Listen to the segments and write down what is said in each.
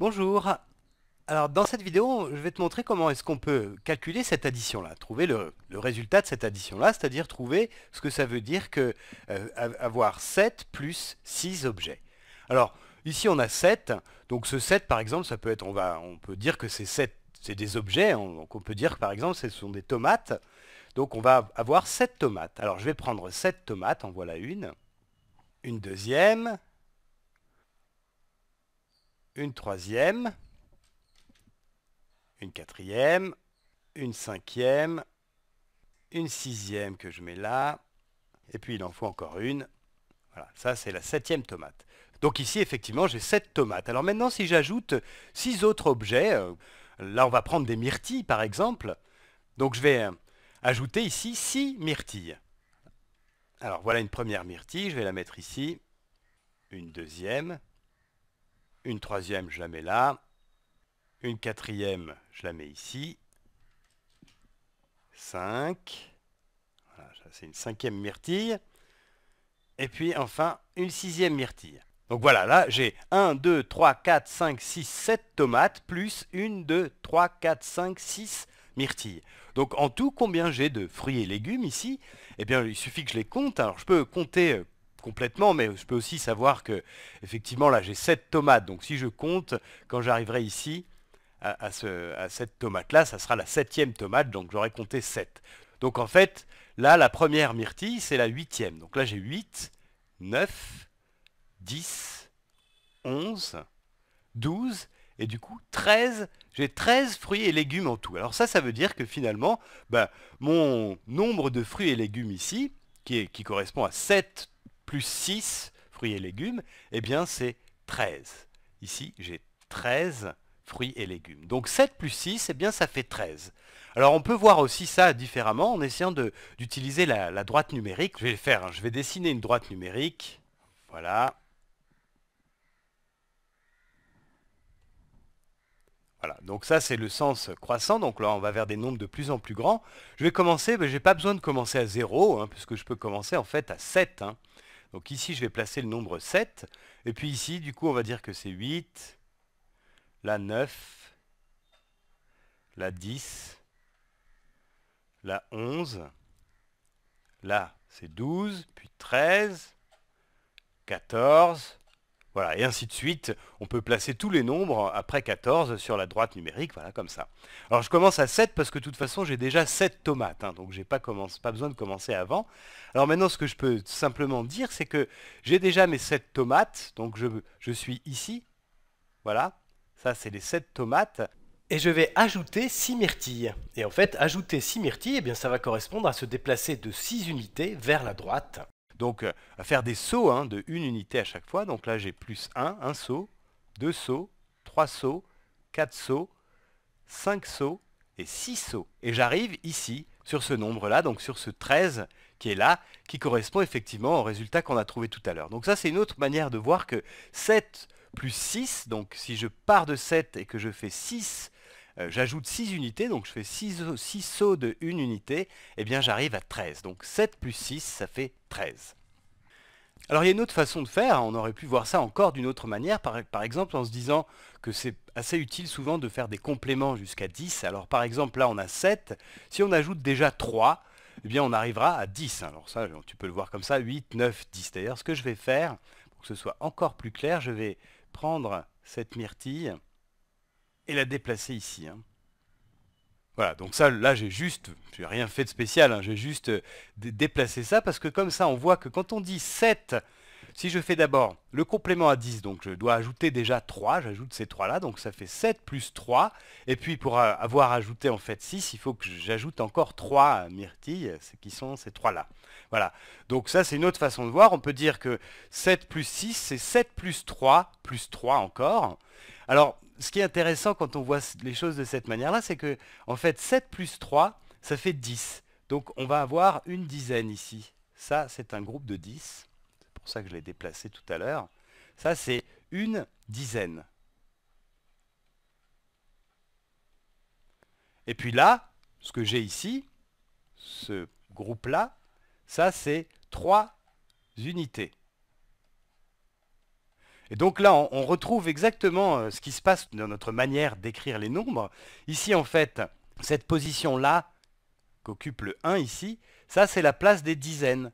Bonjour Alors dans cette vidéo, je vais te montrer comment est-ce qu'on peut calculer cette addition-là, trouver le, résultat de cette addition-là, c'est-à-dire trouver ce que ça veut dire que euh, avoir 7 plus 6 objets. Alors ici on a 7, donc ce 7 par exemple, ça peut être, on, va, on peut dire que c'est 7, c'est des objets, on, donc on peut dire par exemple ce sont des tomates, donc on va avoir 7 tomates. Alors je vais prendre 7 tomates, en voilà une, une deuxième, une troisième, une quatrième, une cinquième, une sixième que je mets là, et puis il en faut encore une. Voilà, ça c'est la septième tomate. Donc ici, effectivement, j'ai sept tomates. Alors maintenant, si j'ajoute six autres objets, euh, là on va prendre des myrtilles par exemple, donc je vais euh, ajouter ici six myrtilles. Alors voilà une première myrtille, je vais la mettre ici, une deuxième, une troisième, je la mets là. Une quatrième, je la mets ici. 5. Voilà, c'est une cinquième myrtille. Et puis enfin, une sixième myrtille. Donc voilà, là j'ai 1, 2, 3, 4, 5, 6, 7 tomates, plus 1, 2, 3, 4, 5, 6 myrtilles. Donc en tout, combien j'ai de fruits et légumes ici Eh bien, il suffit que je les compte. Alors je peux compter euh, complètement, mais je peux aussi savoir que, effectivement, là, j'ai 7 tomates. Donc, si je compte, quand j'arriverai ici, à, ce, à cette tomate-là, ça sera la septième tomate, donc j'aurai compté 7. Donc, en fait, là, la première myrtille, c'est la huitième. Donc là, j'ai 8, 9, 10, 11, 12, et du coup, 13 j'ai 13 fruits et légumes en tout. Alors ça, ça veut dire que finalement, ben mon nombre de fruits et légumes ici, qui, est, qui correspond à 7 plus 6 fruits et légumes, eh bien c'est 13. Ici, j'ai 13 fruits et légumes. Donc 7 plus 6, et eh bien ça fait 13. Alors on peut voir aussi ça différemment en essayant d'utiliser la, droite numérique. Je vais faire, hein. je vais dessiner une droite numérique. Voilà. Voilà, donc ça c'est le sens croissant, donc là on va vers des nombres de plus en plus grands. Je vais commencer, mais je n'ai pas besoin de commencer à 0, hein, puisque je peux commencer en fait à 7. Donc ici, je vais placer le nombre 7. Et puis ici, du coup, on va dire que c'est 8, la 9, la 10, la 11. Là, c'est 12, puis 13, 14, voilà, et ainsi de suite, on peut placer tous les nombres après 14 sur la droite numérique, voilà, comme ça. Alors je commence à 7 parce que de toute façon j'ai déjà 7 tomates, hein, donc j'ai pas, pas besoin de commencer avant. Alors maintenant ce que je peux simplement dire, c'est que j'ai déjà mes 7 tomates, donc je, suis ici, voilà, ça c'est les 7 tomates. Et je vais ajouter 6 myrtilles. Et en fait, ajouter 6 myrtilles, eh bien, ça va correspondre à se déplacer de 6 unités vers la droite. Donc, euh, faire des sauts hein, de une unité à chaque fois. Donc là, j'ai plus 1, un saut, 2 sauts, 3 sauts, 4 sauts, 5 sauts et 6 sauts. Et j'arrive ici, sur ce nombre-là, donc sur ce 13 qui est là, qui correspond effectivement au résultat qu'on a trouvé tout à l'heure. Donc ça, c'est une autre manière de voir que 7 plus 6, donc si je pars de 7 et que je fais 6 euh, j'ajoute 6 unités, donc je fais 6, 6 sauts de 1 unité, et eh bien j'arrive à 13. Donc 7 plus 6, ça fait 13. Alors il y a une autre façon de faire, on aurait pu voir ça encore d'une autre manière, par, exemple en se disant que c'est assez utile souvent de faire des compléments jusqu'à 10. Alors par exemple là on a 7, si on ajoute déjà 3, et eh bien on arrivera à 10. Alors ça tu peux le voir comme ça, 8, 9, 10. D'ailleurs ce que je vais faire, pour que ce soit encore plus clair, je vais prendre cette myrtille, et la déplacer ici. Hein. Voilà, donc ça, là, j'ai juste, j'ai rien fait de spécial, hein, j'ai juste euh, déplacé ça, parce que comme ça, on voit que quand on dit 7, si je fais d'abord le complément à 10, donc je dois ajouter déjà 3, j'ajoute ces 3-là, donc ça fait 7 plus 3, et puis pour euh, avoir ajouté en fait 6, il faut que j'ajoute encore 3 à myrtille, qui sont ces 3-là. Voilà, donc ça, c'est une autre façon de voir, on peut dire que 7 plus 6, c'est 7 plus 3, plus 3 encore. Alors, ce qui est intéressant quand on voit les choses de cette manière-là, c'est que en fait 7 plus 3, ça fait 10. Donc on va avoir une dizaine ici. Ça, c'est un groupe de 10. C'est pour ça que je l'ai déplacé tout à l'heure. Ça, c'est une dizaine. Et puis là, ce que j'ai ici, ce groupe-là, ça c'est 3 unités. Et donc là, on, retrouve exactement euh, ce qui se passe dans notre manière d'écrire les nombres. Ici, en fait, cette position-là, qu'occupe le 1 ici, ça c'est la place des dizaines.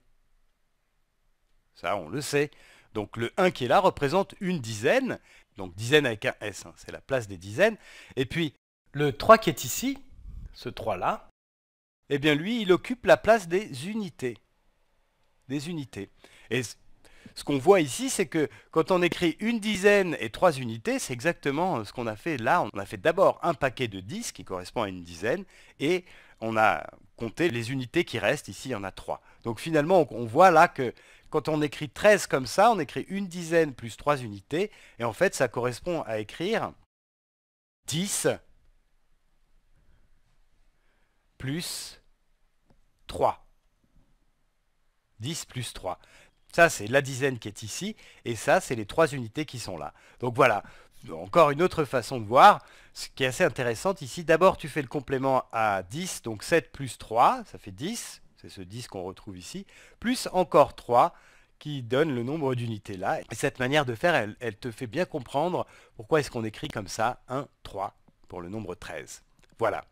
Ça, on le sait. Donc le 1 qui est là représente une dizaine. Donc dizaine avec un S, hein, c'est la place des dizaines. Et puis le 3 qui est ici, ce 3-là, eh bien lui, il occupe la place des unités. Des unités. Et ce qu'on voit ici, c'est que quand on écrit une dizaine et trois unités, c'est exactement euh, ce qu'on a fait là. On a fait d'abord un paquet de 10 qui correspond à une dizaine, et on a compté les unités qui restent. Ici, il y en a trois. Donc finalement, on voit là que quand on écrit 13 comme ça, on écrit une dizaine plus trois unités, et en fait, ça correspond à écrire 10 plus 3. 10 plus 3. Ça, c'est la dizaine qui est ici, et ça, c'est les trois unités qui sont là. Donc voilà, encore une autre façon de voir, ce qui est assez intéressant ici. D'abord, tu fais le complément à 10, donc 7 plus 3, ça fait 10, c'est ce 10 qu'on retrouve ici, plus encore 3, qui donne le nombre d'unités là. Et cette manière de faire, elle, elle te fait bien comprendre pourquoi est-ce qu'on écrit comme ça 1, 3 pour le nombre 13. Voilà.